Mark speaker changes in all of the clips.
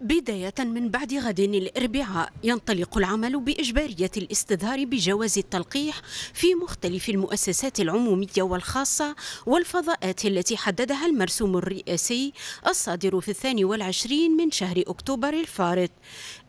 Speaker 1: بداية من بعد غد الأربعاء ينطلق العمل بإجبارية الاستظهار بجواز التلقيح في مختلف المؤسسات العمومية والخاصة والفضاءات التي حددها المرسوم الرئاسي الصادر في الثاني والعشرين من شهر أكتوبر الفارط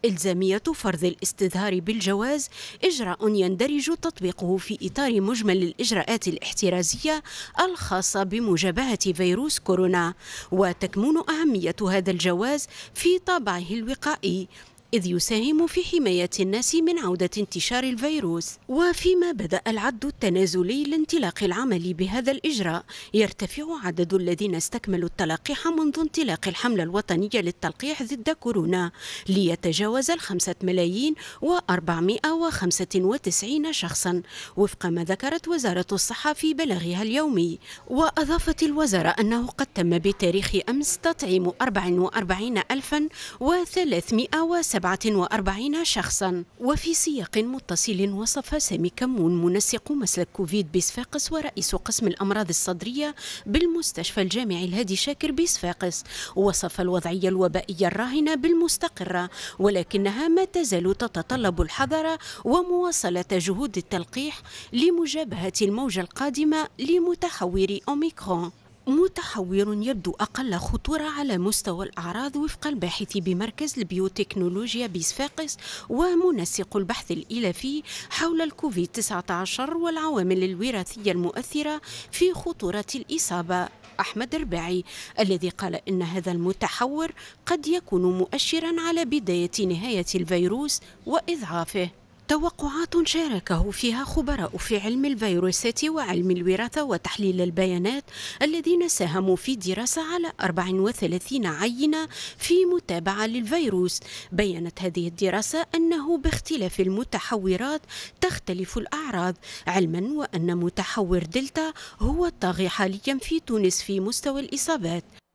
Speaker 1: إلزامية فرض الاستظهار بالجواز إجراء يندرج تطبيقه في إطار مجمل الإجراءات الاحترازية الخاصة بمجابهة فيروس كورونا وتكمن أهمية هذا الجواز في طاقة طابعه الوقائي إذ يساهم في حماية الناس من عودة انتشار الفيروس وفيما بدأ العد التنازلي لانطلاق العمل بهذا الإجراء يرتفع عدد الذين استكملوا التلقيح منذ انطلاق الحملة الوطنية للتلقيح ضد كورونا ليتجاوز الخمسة ملايين وأربعمائة وخمسة وتسعين شخصا وفق ما ذكرت وزارة الصحة في بلاغها اليومي وأضافت الوزارة أنه قد تم بتاريخ أمس تطعيم أربع وأربعين ألفا وثلاثمائة 47 شخصا وفي سياق متصل وصف سامي كمون منسق مسلك كوفيد بصفاقس ورئيس قسم الأمراض الصدرية بالمستشفى الجامعي الهادي شاكر بصفاقس وصف الوضعية الوبائية الراهنة بالمستقرة ولكنها ما تزال تتطلب الحذر ومواصلة جهود التلقيح لمجابهة الموجة القادمة لمتحوري أوميكرون متحور يبدو أقل خطورة على مستوى الأعراض وفق الباحث بمركز البيوتكنولوجيا بصفاقس ومنسق البحث الإلافي حول الكوفيد 19 والعوامل الوراثية المؤثرة في خطورة الإصابة أحمد رباعي الذي قال إن هذا المتحور قد يكون مؤشرا على بداية نهاية الفيروس وإضعافه توقعات شاركه فيها خبراء في علم الفيروسات وعلم الوراثة وتحليل البيانات الذين ساهموا في دراسة على 34 عينة في متابعة للفيروس بيّنت هذه الدراسة أنه باختلاف المتحورات تختلف الأعراض علما وأن متحور دلتا هو الطاغي حاليا في تونس في مستوى الإصابات